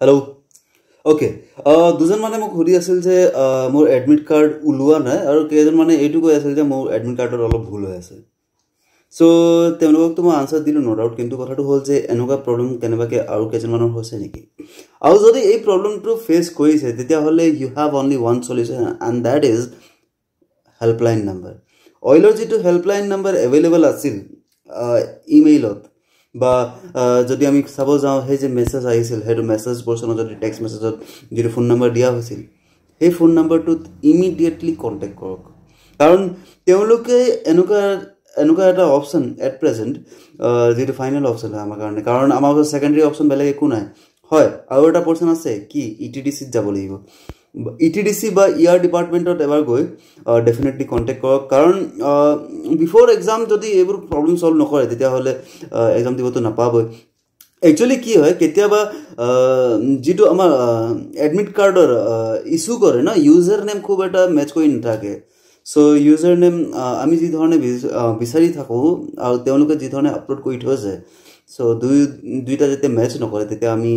hello' okay দুজনমানে মোক সুধি আছিল যে মোৰ এডমিট কাৰ্ড ওলোৱা নাই আৰু কেইজনমানে এইটো কৈ আছিল যে মোৰ এডমিট কাৰ্ডত অলপ ভুল হৈ আছে চ' তেওঁলোককতো মই আনচাৰ দিলোঁ ন' ডাউট কিন্তু কথাটো হ'ল যে এনেকুৱা প্ৰব্লেম কেনেবাকৈ আৰু কেইজনমানৰ হৈছে নেকি আৰু যদি এই প্ৰব্লেমটো ফেচ কৰিছে তেতিয়াহ'লে you have only one solution and that is helpline number অইলৰ যিটো হেল্পলাইন নাম্বাৰ এভেইলেবল আছিল ইমেইলত বা যদি আমি চাব যাওঁ সেই যে মেছেজ আহিছিল সেইটো মেছেজ পৰ্চনত যদি টেক্সট মেছেজত যিটো ফোন নম্বৰ দিয়া হৈছিল সেই ফোন নম্বৰটোত ইমিডিয়েটলি কণ্টেক্ট কৰক কাৰণ তেওঁলোকে এনেকুৱা এনেকুৱা এটা অপশ্যন এট প্ৰেজেণ্ট যিটো ফাইনেল অপশ্যন হয় আমাৰ কাৰণে কাৰণ আমাৰ ওচৰত ছেকেণ্ডেৰী অপশ্যন বেলেগ একো নাই হয় আৰু এটা পাৰ্চন আছে কি ই টি ডি চিত যাব লাগিব ই টি ডি চি বা ই আৰ ডিপাৰ্টমেণ্টত এবাৰ গৈ ডেফিনেটলি কণ্টেক্ট কৰক কাৰণ বিফৰ এক্সাম যদি এইবোৰ প্ৰব্লেম চল্ভ নকৰে তেতিয়াহ'লে এক্সাম দিবতো নাপাবই একচুৱেলি কি হয় কেতিয়াবা যিটো আমাৰ এডমিট কাৰ্ডৰ ইছ্যু কৰে ন ইউজাৰ নেম খুব এটা মেটছ কৰি নাথাকে চ' ইউজাৰ নেম আমি যিধৰণে বিচাৰি থাকোঁ আৰু তেওঁলোকে যিধৰণে আপলোড কৰি থৈছে চ' দুই দুইটা যেতিয়া মেটছ নকৰে তেতিয়া আমি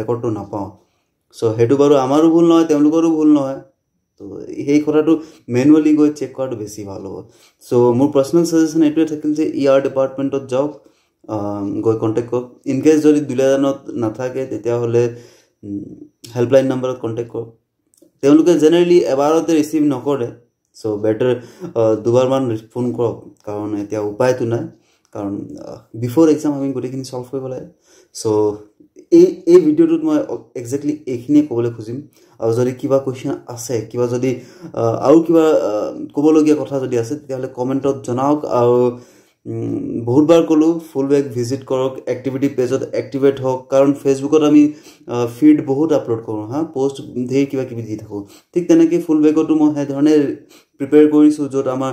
ৰেকৰ্ডটো নাপাওঁ চ' সেইটো বাৰু আমাৰো ভুল নহয় তেওঁলোকৰো ভুল নহয় ত' সেই কথাটো মেনুৱেলি গৈ চেক কৰাটো বেছি ভাল হ'ব চ' মোৰ পাৰ্চনেল চাজেশ্যন এইটোৱে থাকিল যে ই আৰ ডিপাৰ্টমেণ্টত যাওক গৈ কণ্টেক্ট কৰক ইনকেছ যদি দুলীয়াজানত নাথাকে তেতিয়াহ'লে হেল্পলাইন নাম্বাৰত কণ্টেক্ট কৰক তেওঁলোকে জেনেৰেলি এবাৰতে ৰিচিভ নকৰে চ' বেটাৰ দুবাৰমান ফোন কৰক কাৰণ এতিয়া উপায়টো নাই কাৰণ বিফৰ এক্সাম আমি গোটেইখিনি চল্ভ কৰিব লাগে চ' এই এই ভিডিঅ'টোত মই একজেক্টলি এইখিনিয়ে ক'বলৈ খুজিম আৰু যদি কিবা কুৱেশ্যন আছে কিবা যদি আৰু কিবা ক'বলগীয়া কথা যদি আছে তেতিয়াহ'লে কমেণ্টত জনাওক আৰু বহুতবাৰ ক'লোঁ ফুল বেগ ভিজিট কৰক এক্টিভিটি পেজত এক্টিভেট হওক কাৰণ ফেচবুকত আমি ফিড বহুত আপলোড কৰোঁ হা পষ্ট ধেৰ কিবা কিবি দি থাকোঁ ঠিক তেনেকৈ ফুল বেগতো মই সেইধৰণে প্ৰিপেয়াৰ কৰিছোঁ য'ত আমাৰ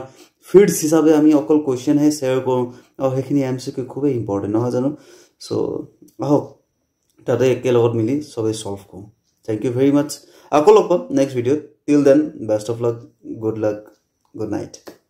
ফিডছ হিচাপে আমি অকল কুৱেশ্যনহে শ্বেয়াৰ কৰোঁ আৰু সেইখিনি এম চি কিউ খুবেই ইম্পৰ্টেণ্ট নহয় জানো চ' আহক তাতে একেলগত মিলি চবেই চল্ভ কৰোঁ থেংক ইউ ভেৰি মাছ আকৌ লগ পাম নেক্সট ভিডিঅ'ত till then best of luck good luck good night